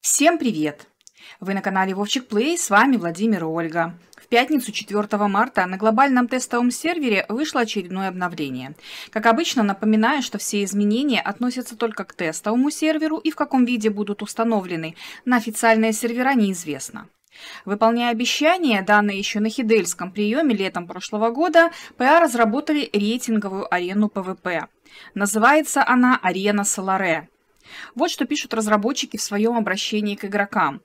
Всем привет! Вы на канале Вовчик Плей, с вами Владимир и Ольга. В пятницу 4 марта на глобальном тестовом сервере вышло очередное обновление. Как обычно, напоминаю, что все изменения относятся только к тестовому серверу и в каком виде будут установлены на официальные сервера неизвестно. Выполняя обещания, данные еще на хидельском приеме летом прошлого года, ПА разработали рейтинговую арену ПВП. Называется она «Арена Соларе». Вот что пишут разработчики в своем обращении к игрокам.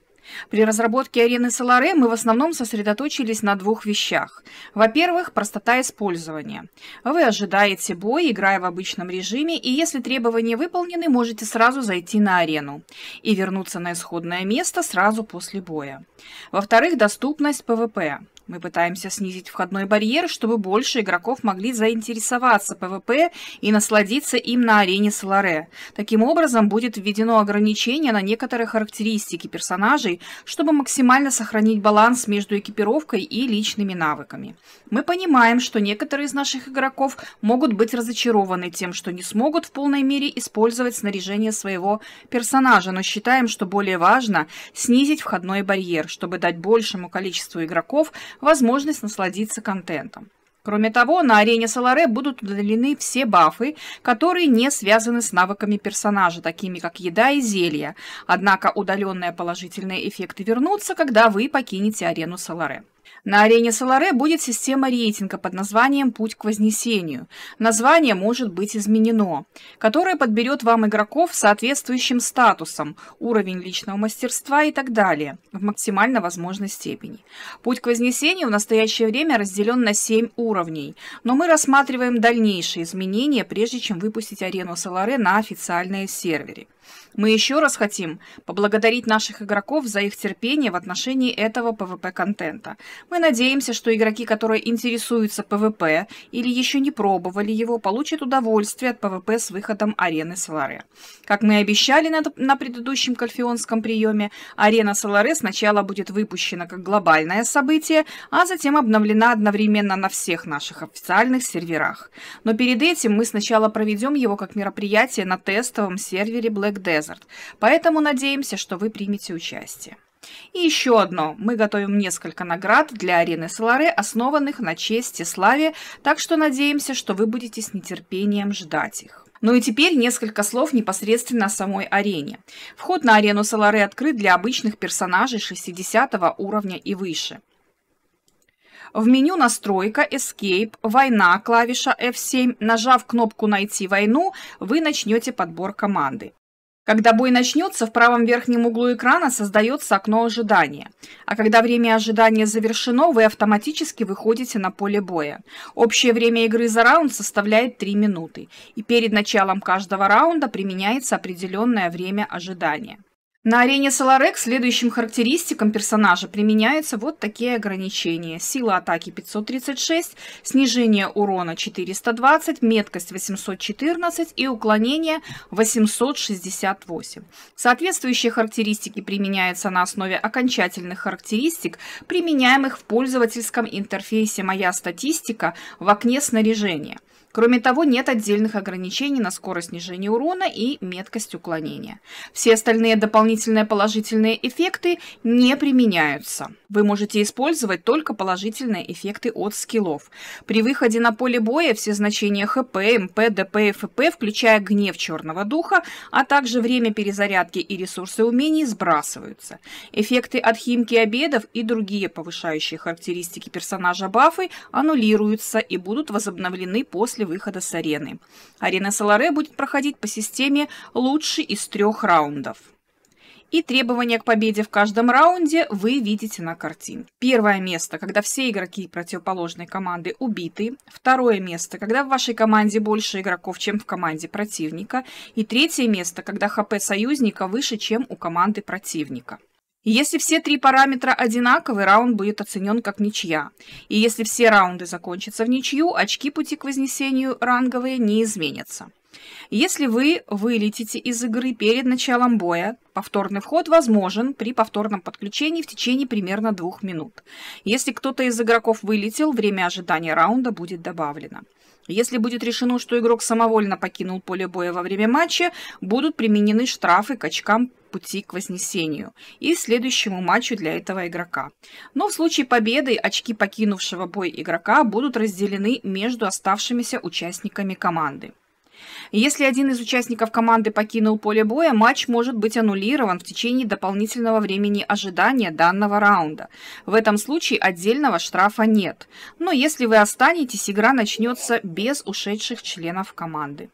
При разработке арены с мы в основном сосредоточились на двух вещах. Во-первых, простота использования. Вы ожидаете бой, играя в обычном режиме, и если требования выполнены, можете сразу зайти на арену и вернуться на исходное место сразу после боя. Во-вторых, доступность ПВП. Мы пытаемся снизить входной барьер, чтобы больше игроков могли заинтересоваться ПВП и насладиться им на арене Соларе. Таким образом, будет введено ограничение на некоторые характеристики персонажей, чтобы максимально сохранить баланс между экипировкой и личными навыками. Мы понимаем, что некоторые из наших игроков могут быть разочарованы тем, что не смогут в полной мере использовать снаряжение своего персонажа, но считаем, что более важно снизить входной барьер, чтобы дать большему количеству игроков возможность насладиться контентом. Кроме того, на арене Соларе будут удалены все бафы, которые не связаны с навыками персонажа, такими как еда и зелья. Однако удаленные положительные эффекты вернутся, когда вы покинете арену Соларе. На арене Соларе будет система рейтинга под названием «Путь к вознесению». Название может быть изменено, которое подберет вам игроков с соответствующим статусом, уровень личного мастерства и так далее в максимально возможной степени. Путь к вознесению в настоящее время разделен на 7 уровней, но мы рассматриваем дальнейшие изменения, прежде чем выпустить арену Соларе на официальные сервере. Мы еще раз хотим поблагодарить наших игроков за их терпение в отношении этого PvP-контента. Мы надеемся, что игроки, которые интересуются ПВП или еще не пробовали его, получат удовольствие от ПВП с выходом арены Соларе. Как мы и обещали на, на предыдущем кальфионском приеме, арена Соларе сначала будет выпущена как глобальное событие, а затем обновлена одновременно на всех наших официальных серверах. Но перед этим мы сначала проведем его как мероприятие на тестовом сервере Black Desert, поэтому надеемся, что вы примете участие. И еще одно. Мы готовим несколько наград для арены Соларе, основанных на чести, славе, так что надеемся, что вы будете с нетерпением ждать их. Ну и теперь несколько слов непосредственно о самой арене. Вход на арену Соларе открыт для обычных персонажей 60 уровня и выше. В меню «Настройка», «Escape», «Война», клавиша F7, нажав кнопку «Найти войну», вы начнете подбор команды. Когда бой начнется, в правом верхнем углу экрана создается окно ожидания. А когда время ожидания завершено, вы автоматически выходите на поле боя. Общее время игры за раунд составляет 3 минуты. И перед началом каждого раунда применяется определенное время ожидания. На арене Solarek следующим характеристикам персонажа применяются вот такие ограничения. Сила атаки 536, снижение урона 420, меткость 814 и уклонение 868. Соответствующие характеристики применяются на основе окончательных характеристик, применяемых в пользовательском интерфейсе «Моя статистика» в окне снаряжения – Кроме того, нет отдельных ограничений на скорость снижения урона и меткость уклонения. Все остальные дополнительные положительные эффекты не применяются. Вы можете использовать только положительные эффекты от скиллов. При выходе на поле боя все значения ХП, МП, ДП ФП, включая гнев черного духа, а также время перезарядки и ресурсы умений сбрасываются. Эффекты от химки обедов и другие повышающие характеристики персонажа бафы аннулируются и будут возобновлены после после выхода с арены. Арена Соларе будет проходить по системе «лучший из трех раундов». И требования к победе в каждом раунде вы видите на картинке. Первое место, когда все игроки противоположной команды убиты. Второе место, когда в вашей команде больше игроков, чем в команде противника. И третье место, когда ХП союзника выше, чем у команды противника. Если все три параметра одинаковы, раунд будет оценен как ничья. И если все раунды закончатся в ничью, очки пути к вознесению ранговые не изменятся. Если вы вылетите из игры перед началом боя, повторный вход возможен при повторном подключении в течение примерно двух минут. Если кто-то из игроков вылетел, время ожидания раунда будет добавлено. Если будет решено, что игрок самовольно покинул поле боя во время матча, будут применены штрафы к очкам пути к вознесению и следующему матчу для этого игрока. Но в случае победы очки покинувшего бой игрока будут разделены между оставшимися участниками команды. Если один из участников команды покинул поле боя, матч может быть аннулирован в течение дополнительного времени ожидания данного раунда. В этом случае отдельного штрафа нет. Но если вы останетесь, игра начнется без ушедших членов команды.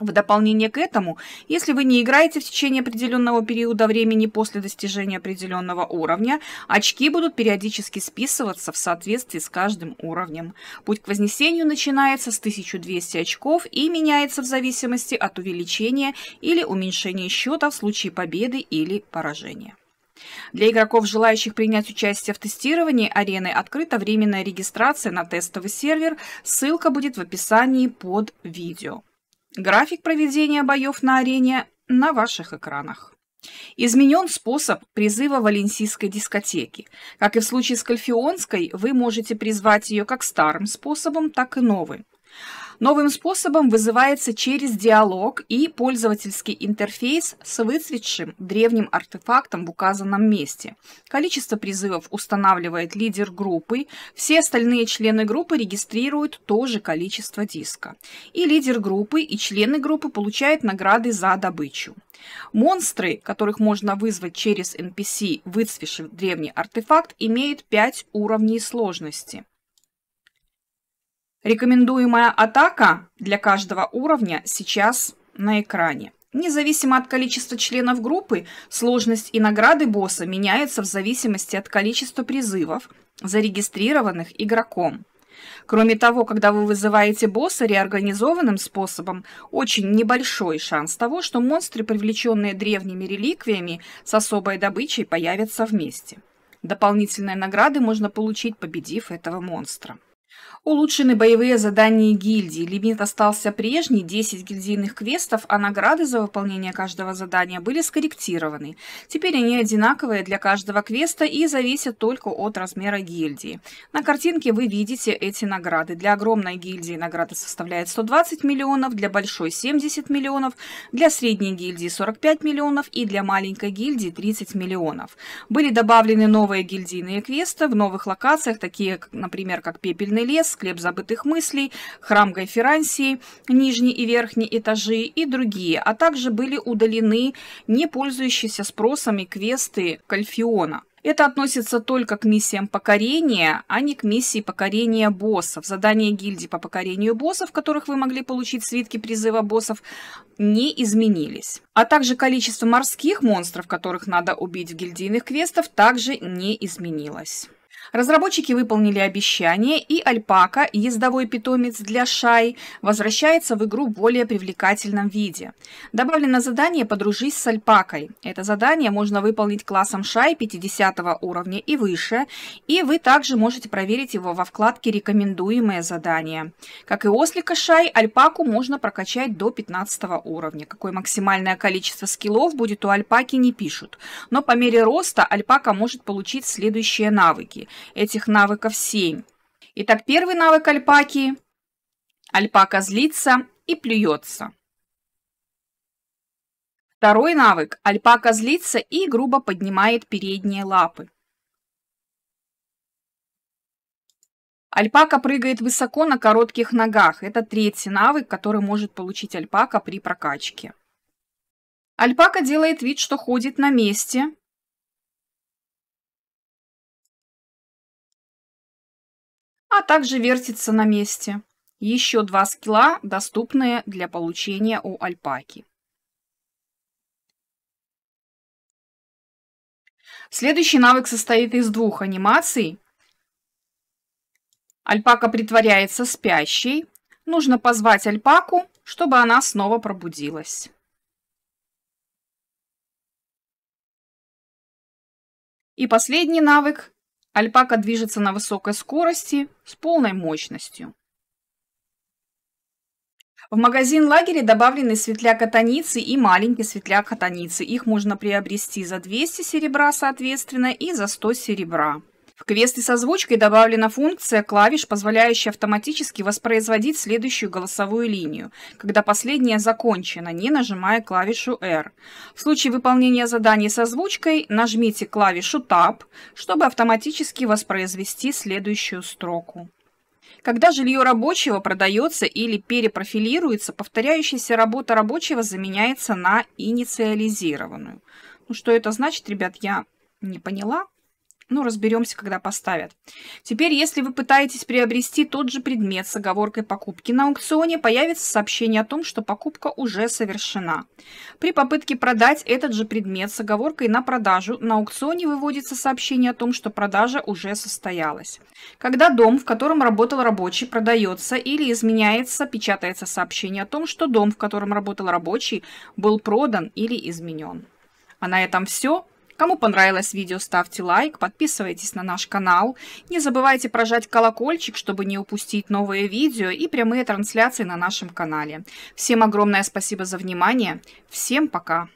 В дополнение к этому, если вы не играете в течение определенного периода времени после достижения определенного уровня, очки будут периодически списываться в соответствии с каждым уровнем. Путь к вознесению начинается с 1200 очков и меняется в зависимости от увеличения или уменьшения счета в случае победы или поражения. Для игроков, желающих принять участие в тестировании арены, открыта временная регистрация на тестовый сервер. Ссылка будет в описании под видео. График проведения боев на арене на ваших экранах. Изменен способ призыва валенсийской дискотеки. Как и в случае с Кальфионской, вы можете призвать ее как старым способом, так и новым. Новым способом вызывается через диалог и пользовательский интерфейс с выцветшим древним артефактом в указанном месте. Количество призывов устанавливает лидер группы, все остальные члены группы регистрируют то же количество диска. И лидер группы, и члены группы получают награды за добычу. Монстры, которых можно вызвать через NPC, выцвешив древний артефакт, имеют 5 уровней сложности. Рекомендуемая атака для каждого уровня сейчас на экране. Независимо от количества членов группы, сложность и награды босса меняются в зависимости от количества призывов, зарегистрированных игроком. Кроме того, когда вы вызываете босса реорганизованным способом, очень небольшой шанс того, что монстры, привлеченные древними реликвиями, с особой добычей появятся вместе. Дополнительные награды можно получить, победив этого монстра. Улучшены боевые задания гильдии. Лимит остался прежний, 10 гильдийных квестов, а награды за выполнение каждого задания были скорректированы. Теперь они одинаковые для каждого квеста и зависят только от размера гильдии. На картинке вы видите эти награды. Для огромной гильдии награда составляет 120 миллионов, для большой 70 миллионов, для средней гильдии 45 миллионов и для маленькой гильдии 30 миллионов. Были добавлены новые гильдийные квесты в новых локациях, такие, например, как пепельные Темный лес, склеп забытых мыслей, храм Гайферансии, нижние и верхние этажи и другие, а также были удалены не пользующиеся спросом квесты Кальфиона. Это относится только к миссиям покорения, а не к миссии покорения боссов. Задания гильдии по покорению боссов, в которых вы могли получить свитки призыва боссов, не изменились. А также количество морских монстров, которых надо убить в гильдийных квестов, также не изменилось. Разработчики выполнили обещание, и альпака, ездовой питомец для Шай, возвращается в игру в более привлекательном виде. Добавлено задание «Подружись с альпакой». Это задание можно выполнить классом Шай 50 уровня и выше, и вы также можете проверить его во вкладке «Рекомендуемые задания». Как и ослика Шай, альпаку можно прокачать до 15 уровня. Какое максимальное количество скиллов будет у альпаки не пишут, но по мере роста альпака может получить следующие навыки этих навыков 7. Итак, первый навык альпаки. Альпака злится и плюется. Второй навык. Альпака злится и грубо поднимает передние лапы. Альпака прыгает высоко на коротких ногах. Это третий навык, который может получить альпака при прокачке. Альпака делает вид, что ходит на месте, скилла также вертится на месте. Еще два скилла, доступные для получения у альпаки. Следующий навык состоит из двух анимаций. Альпака притворяется спящей. Нужно позвать альпаку, чтобы она снова пробудилась. И последний навык Альпака движется на высокой скорости с полной мощностью. В магазин лагеря добавлены светляк атаницы и маленький светляк атаницы. Их можно приобрести за 200 серебра, соответственно, и за 100 серебра. В квесты со озвучкой добавлена функция клавиш, позволяющая автоматически воспроизводить следующую голосовую линию, когда последняя закончена, не нажимая клавишу R. В случае выполнения задания с озвучкой нажмите клавишу Tab, чтобы автоматически воспроизвести следующую строку. Когда жилье рабочего продается или перепрофилируется, повторяющаяся работа рабочего заменяется на инициализированную. Ну, что это значит, ребят, я не поняла. Ну, разберемся, когда поставят. Теперь, если вы пытаетесь приобрести тот же предмет с оговоркой покупки на аукционе, появится сообщение о том, что покупка уже совершена. При попытке продать этот же предмет с оговоркой на продажу на аукционе выводится сообщение о том, что продажа уже состоялась. Когда дом, в котором работал рабочий, продается или изменяется, печатается сообщение о том, что дом, в котором работал рабочий, был продан или изменен. А на этом все. Кому понравилось видео, ставьте лайк, подписывайтесь на наш канал. Не забывайте прожать колокольчик, чтобы не упустить новые видео и прямые трансляции на нашем канале. Всем огромное спасибо за внимание. Всем пока!